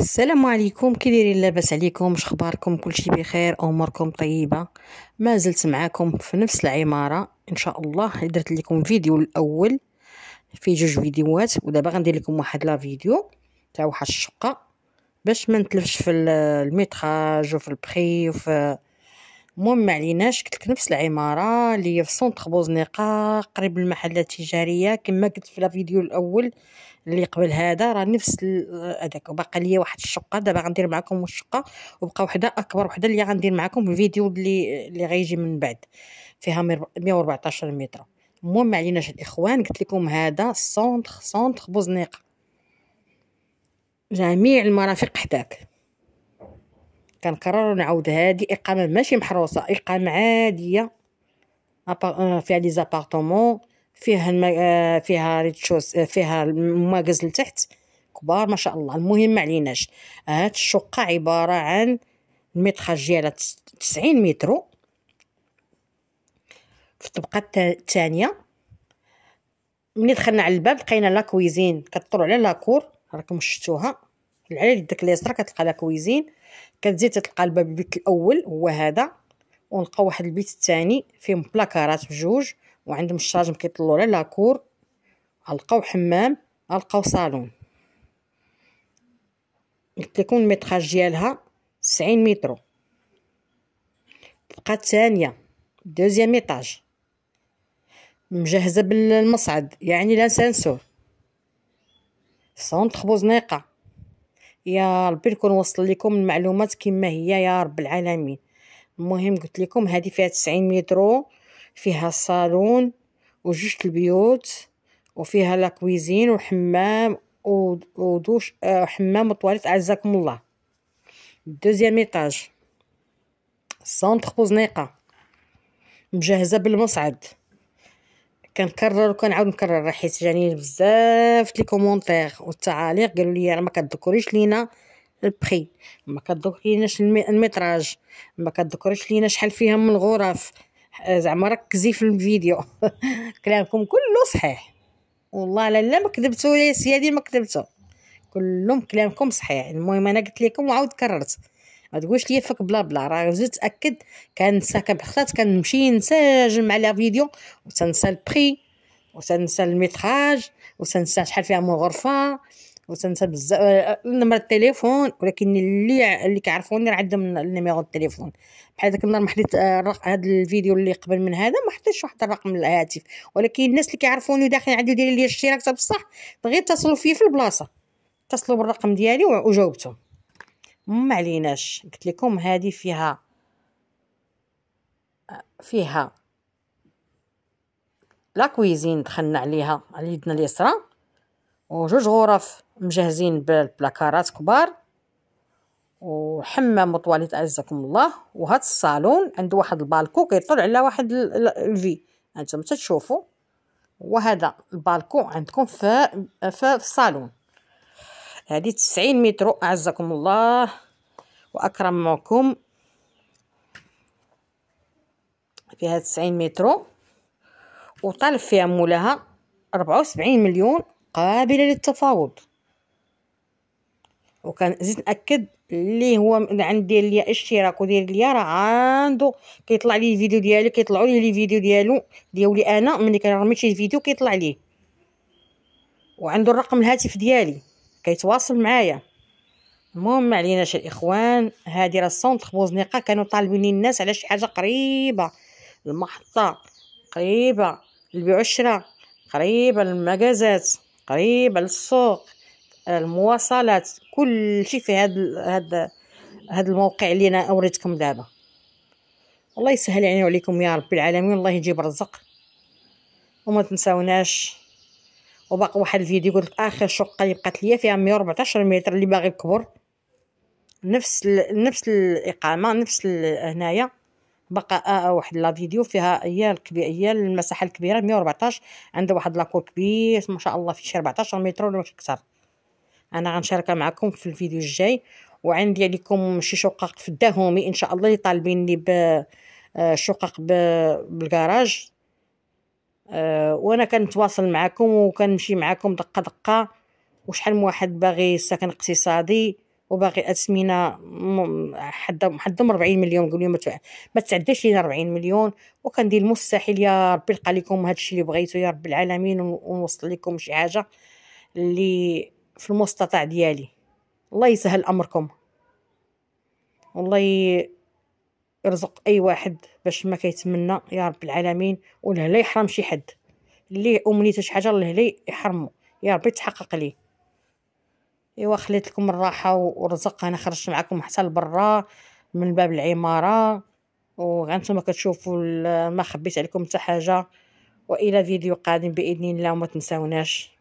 السلام عليكم كي دايرين لاباس عليكم شخباركم كلشي بخير اموركم طيبه ما زلت معاكم في نفس العماره ان شاء الله درت لكم فيديو الاول في جوج فيديوهات ودابا غندير لكم واحد لا فيديو تاع واحد الشقه باش ما نتلفش في الميتراج وفي البخي وفي المهم قلت لك نفس العمارة اللي في سونتر بوزنيقة قريب المحل التجارية كما قلت في الفيديو الأول اللي قبل هذا راه نفس هذاك وباقي ليا واحد الشقة دابا غندير معكم الشقة وبقى وحدة أكبر وحدة اللي غندير معكم في الفيديو اللي اللي غيجي من بعد فيها 114 متر المهم عليناش الإخوان قلت لكم هذا سونتر سونتر بوزنيقة جميع المرافق حداك كنكرر ونعاود هادي اقامه ماشي محروسه اقامه عاديه آه، فيها لي زابارطومون فيها الم... آه، فيها ريتشوس آه، فيها المواقز لتحت كبار ما شاء الله المهم ما عليناش هاد الشقه عباره عن الميتراج ديالها 90 مترو في الطبقه الثانيه ملي دخلنا على الباب لقينا لا كويزين كطلعوا على لاكور راكم شفتوها على يدك اليسرى كتلقى لا كويزين كتزيد تلقى الباب البيت الاول هو هذا ونلقى واحد البيت الثاني فيهم بلاكارات بجوج وعندهم الشاجم كيطلعوا على لاكور القاو حمام القاو صالون قلت لكم الميتراج ديالها 90 متر بقات ثانيه دوزيام ايطاج مجهزه بالمصعد يعني لا سانسور سونتر بوزنيقه يا ربي نكون وصل لكم المعلومات كما هي يا رب العالمين المهم قلت لكم هذه فيها 90 مترو فيها الصالون وجوج البيوت وفيها لاكويزين وحمام ودوش آه، حمام وطواليت عزاكم الله دوزيام ايطاج سونتر بوزنيقه مجهزه بالمصعد كنكرر وكنعاود نكرر حيت جاني بزاف لي كومونتير والتعاليق قالوا لي راه ما كتذكريش لينا البخي ما كتذكريناش الميتراج ما كتذكريش لينا شحال فيها من الغرف آه، زعما ركزي في الفيديو كلامكم كله صحيح والله لا لا ما كذبتو يا سيادي ما كذبتو كلهم كلامكم صحيح المهم انا قلت لكم وعاود كررت ما تقولش لي فك بلا بلا راه زدت تاكد كنسى كبختات كنمشي نساجم على فيديو وتنسى البري وتنسى الميتراج وتنسى شحال فيها من غرفه وتنسى بزاف آه، نمرة التليفون ولكن اللي اللي كيعرفوني راه عندهم النيميرو التليفون بحال داك النهار ما حطيت هذا آه، الفيديو اللي قبل من هذا ما حطيتش واحد الرقم الهاتف ولكن الناس اللي كيعرفوني داخلين عندي داير لي الاشتراك بصح بغيت اتصلوا فيا في البلاصه اتصلوا بالرقم ديالي وجاوبتهم ما عليناش قلت لكم هذه فيها فيها لا كويزين دخلنا عليها على يدنا اليسرى وجوج غرف مجهزين بالبلاكارات كبار وحمام وطواليت اعزكم الله وهاد الصالون عنده واحد البالكو كيطل على واحد الفي انتم تتشوفوا وهذا البالكو عندكم في في, في الصالون هذه تسعين متر أعزكم الله وأكرمكم فيها تسعين متر وطالب فيها مولاها ربعة وسبعين مليون قابلة للتفاوض وكان زيد نأكد اللي هو عندي ليا اشتراك ودير ليا راه عنده كيطلع لي الفيديو ديالي كيطلعوا لي الفيديو ديالو ديولي انا ملي كنرمي شي فيديو كيطلع ليه وعنده الرقم الهاتف ديالي كيتواصل معايا المهم ما عليناش الاخوان هادي راه السونتر بوزنيقه كانوا طالبيني الناس على شي حاجه قريبه المحطه قريبه للبعشره والشراء قريبه للمغازات قريبه للسوق المواصلات كل شيء في هاد هاد هاد الموقع اللي انا اوريتكم دابا الله يسهل علينا وعليكم يا رب العالمين الله يجيب رزق وما تنساوناش وباقي واحد الفيديو قلت اخر شقه اللي بقات ليا فيها 114 متر اللي باغي كبر نفس ال... نفس الاقامه نفس هنايا بقى آه،, آه واحد لا فيديو فيها هي الكبيره هي المساحه الكبيره 114 عندها واحد لاكور كبير ما شاء الله فيه شي 14 متر ولا اكثر انا غنشاركها معكم في الفيديو الجاي وعندي عليكم شي شقق في الدهومي ان شاء الله اللي طالبيني ب الشقق آه، بالكراج آه، وانا كنتواصل معكم وكنمشي معكم دقه دقه وشحال من واحد باغي سكن اقتصادي وباغي اثمنه حد حد 40 مليون قالوا لي ما تعداش لينا 40 مليون وكندير المستحيل يا ربي نلقى لكم هذا الشيء اللي بغيتو يا رب العالمين ونوصل لكم شي حاجه اللي في المستطاع ديالي الله يسهل امركم والله ي... يرزق اي واحد باش ما كيتمنى يا رب العالمين لا يحرم شي حد اللي امنيته شي حاجه لهلا يحرمو يا ربي تحقق ليه ايوا خليت لكم الراحه ورزق انا خرجت معكم حتى لبرا من باب العماره وغانتوما كتشوفوا ما خبيت عليكم حتى حاجه والى فيديو قادم باذن الله وما تنساوناش